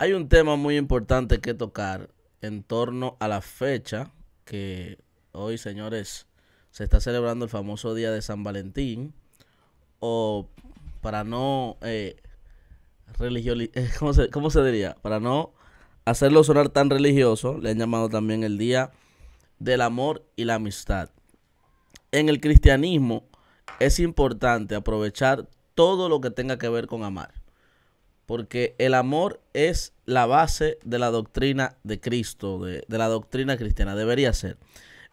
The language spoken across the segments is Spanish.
Hay un tema muy importante que tocar en torno a la fecha que hoy, señores, se está celebrando el famoso día de San Valentín. O para no eh, eh se, ¿cómo se diría? Para no hacerlo sonar tan religioso, le han llamado también el día del amor y la amistad. En el cristianismo es importante aprovechar todo lo que tenga que ver con amar porque el amor es la base de la doctrina de Cristo, de, la doctrina cristiana, debería ser.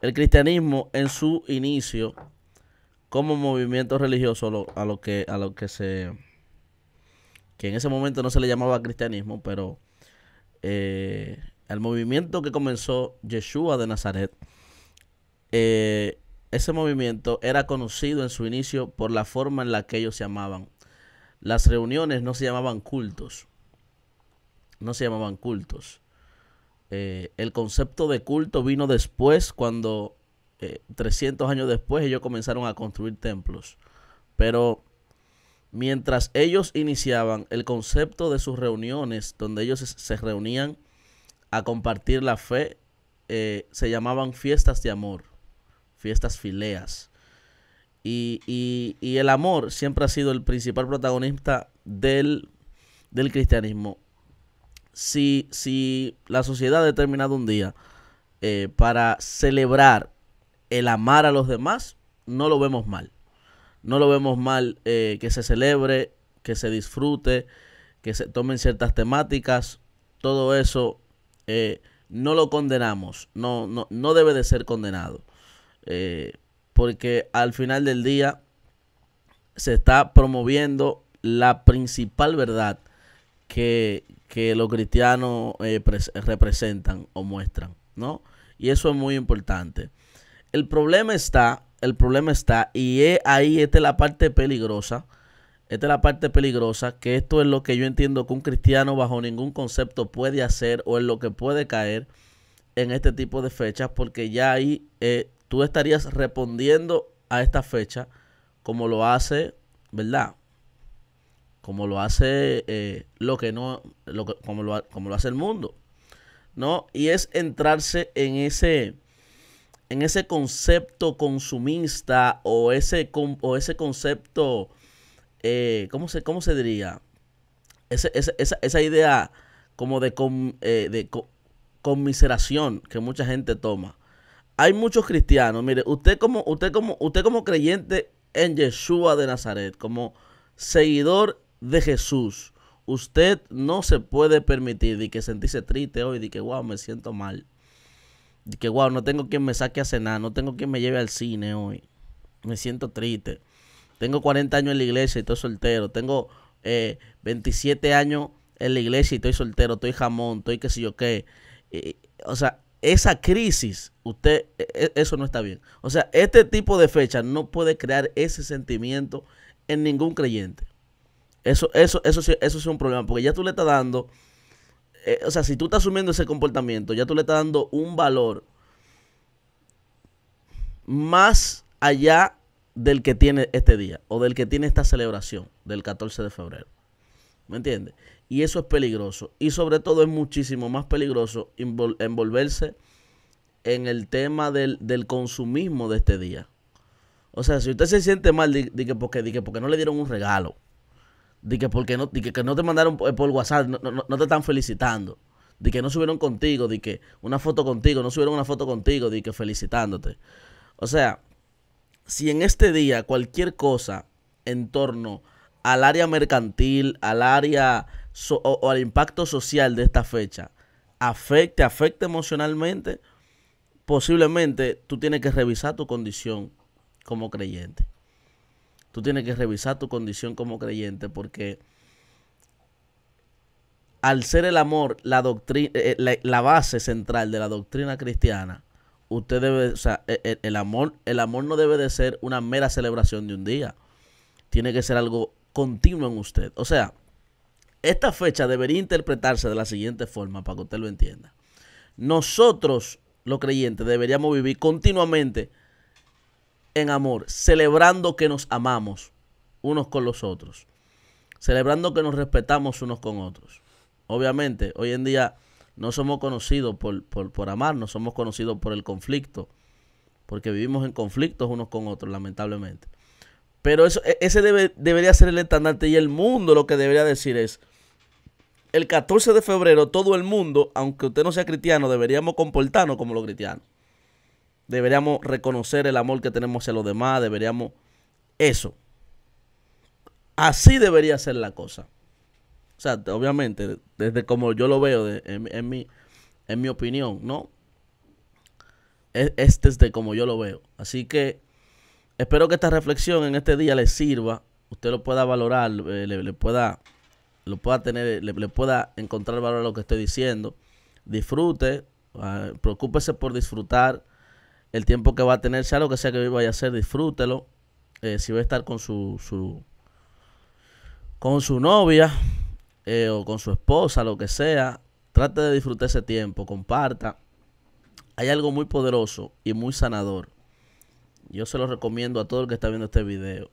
El cristianismo en su inicio como movimiento religioso a lo que a lo que se que en ese momento no se le llamaba cristianismo, pero eh, el movimiento que comenzó Yeshua de Nazaret, eh, ese movimiento era conocido en su inicio por la forma en la que ellos se amaban las reuniones no se llamaban cultos. No se llamaban cultos. Eh, el concepto de culto vino después cuando, 300 eh, años después, ellos comenzaron a construir templos. Pero mientras ellos iniciaban el concepto de sus reuniones, donde ellos se reunían a compartir la fe, eh, se llamaban fiestas de amor, fiestas fileas. Y, el amor siempre ha sido el principal protagonista del, cristianismo. Si, si, la sociedad ha determinado un día eh, para celebrar el amar a los demás, no lo vemos mal. No lo vemos mal eh, que se celebre, que se disfrute, que se tomen ciertas temáticas. Todo eso eh, no lo condenamos. No, no, no debe de ser condenado porque al final del día se está promoviendo la principal verdad que, los cristianos eh, representan o muestran, ¿no? Y eso es muy importante. El problema está, el problema está, y ahí, esta es la parte peligrosa, esta es la parte peligrosa, que esto es lo que yo entiendo que un cristiano bajo ningún concepto puede hacer o en lo que puede caer en este tipo de fechas, porque ya ahí eh, tú estarías respondiendo a esta fecha como lo hace, ¿verdad? Como lo hace eh, lo que no, lo como, lo, hace el mundo, ¿no? Y es entrarse en ese, en ese concepto consumista o ese, ese concepto, eh, ¿cómo, se, ¿cómo se diría? esa, idea como de, eh, de conmiseración que mucha gente toma hay muchos cristianos. Mire, usted como, usted como, usted como creyente en Yeshua de Nazaret, como seguidor de Jesús, usted no se puede permitir de que sentirse triste hoy, de que wow, me siento mal. De que wow, no tengo quien me saque a cenar, no tengo quien me lleve al cine hoy. Me siento triste. Tengo 40 años en la iglesia y estoy soltero. Tengo 27 eh, años en la iglesia y estoy soltero. Estoy jamón, estoy qué sé yo qué. o sea, esa crisis, usted, e, e, eso no está bien. O sea, este tipo de fecha no puede crear ese sentimiento en ningún creyente. Eso, eso, eso, eso, es un problema, porque ya tú le estás dando, eh, o sea, si tú estás asumiendo ese comportamiento, ya tú le estás dando un valor más allá del que tiene este día o del que tiene esta celebración del 14 de febrero. ¿Me entiendes? Y eso es peligroso. Y sobre todo es muchísimo más peligroso envolverse en el tema del, consumismo de este día. O sea, si usted se siente mal, di, que porque, di porque no le dieron un regalo, di que porque no, que, no te mandaron por, WhatsApp, no, no, te están felicitando, di que no subieron contigo, di que una foto contigo, no subieron una foto contigo, di que felicitándote. O sea, si en este día cualquier cosa en torno al área mercantil, al área o, al impacto social de esta fecha, afecte, afecte emocionalmente, posiblemente tú tienes que revisar tu condición como creyente. Tú tienes que revisar tu condición como creyente porque al ser el amor la, eh, eh, la, base central de la doctrina cristiana, usted debe, o sea, e, e, el, amor, el amor no debe de ser una mera celebración de un día. Tiene que ser algo Continúen en usted. O sea, esta fecha debería interpretarse de la siguiente forma, para que usted lo entienda. Nosotros, los creyentes, deberíamos vivir continuamente en amor, celebrando que nos amamos unos con los otros, celebrando que nos respetamos unos con otros. Obviamente, hoy en día no somos conocidos por, por, por amarnos, somos conocidos por el conflicto, porque vivimos en conflictos unos con otros, lamentablemente. Pero eso, e, ese debería ser el estandarte y el mundo lo que debería decir es, el 14 de febrero todo el mundo, aunque usted no sea cristiano, deberíamos comportarnos como los cristianos. Deberíamos reconocer el amor que tenemos hacia los demás, deberíamos eso. Así debería ser la cosa. O sea, obviamente, desde como yo lo veo, en, mi, en mi opinión, ¿no? Este es desde como yo lo veo. Así que Espero que esta reflexión en este día le sirva, usted lo pueda valorar, eh, le, pueda, lo pueda tener, le, pueda encontrar valor a lo que estoy diciendo. Disfrute, ah, preocúpese por disfrutar el tiempo que va a tener, sea lo que sea que vaya a hacer, disfrútelo. Eh, si va a estar con su, su con su novia eh, o con su esposa, lo que sea, trate de disfrutar ese tiempo, comparta. Hay algo muy poderoso y muy sanador yo se lo recomiendo a todo el que está viendo este video.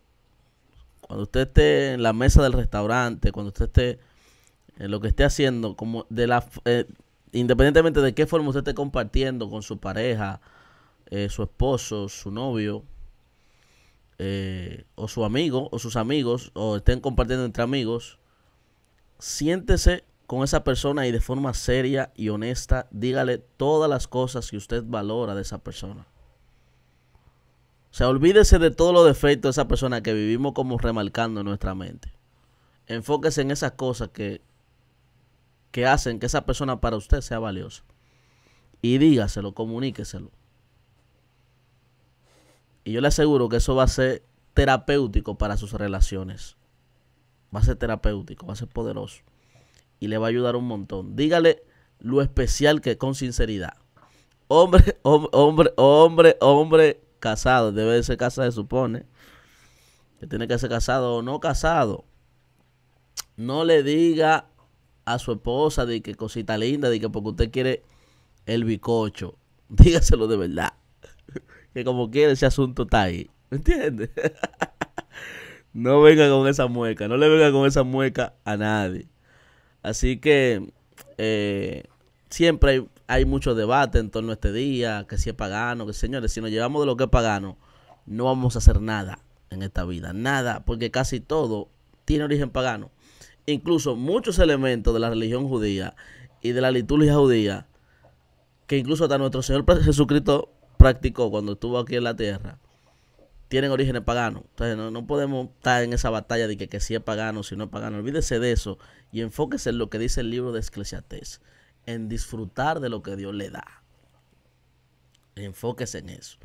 Cuando usted esté en la mesa del restaurante, cuando usted esté en lo que esté haciendo, como de la eh, independientemente de qué forma usted esté compartiendo con su pareja, eh, su esposo, su novio, eh, o su amigo, o sus amigos, o estén compartiendo entre amigos, siéntese con esa persona y de forma seria y honesta, dígale todas las cosas que usted valora de esa persona. O sea, olvídese de todos los defectos de esa persona que vivimos como remarcando en nuestra mente. Enfóquese en esas cosas que, que hacen que esa persona para usted sea valiosa. Y dígaselo, comuníqueselo. Y yo le aseguro que eso va a ser terapéutico para sus relaciones. Va a ser terapéutico, va a ser poderoso. Y le va a ayudar un montón. Dígale lo especial que con sinceridad. Hombre, hombre, hombre, hombre, hombre casado, debe de ser casado, se supone. Que tiene que ser casado o no casado. No le diga a su esposa de que cosita linda, de que porque usted quiere el bicocho. Dígaselo de verdad. Que como quiere ese asunto está ahí. ¿Me entiendes? No venga con esa mueca, no le venga con esa mueca a nadie. Así que eh, siempre hay hay mucho debate en torno a este día, que si es pagano, que señores, si nos llevamos de lo que es pagano, no vamos a hacer nada en esta vida, nada, porque casi todo tiene origen pagano. Incluso muchos elementos de la religión judía y de la liturgia judía, que incluso hasta nuestro Señor Jesucristo practicó cuando estuvo aquí en la tierra, tienen orígenes paganos. Entonces no, podemos estar en esa batalla de que, si es pagano, si no es pagano. Olvídese de eso y enfóquese en lo que dice el libro de Esclesiastes en disfrutar de lo que Dios le da. Enfóquese en eso,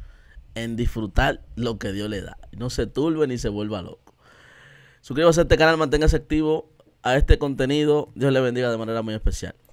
en disfrutar lo que Dios le da. No se turbe ni se vuelva loco. Suscríbase a este canal, manténgase activo a este contenido. Dios le bendiga de manera muy especial.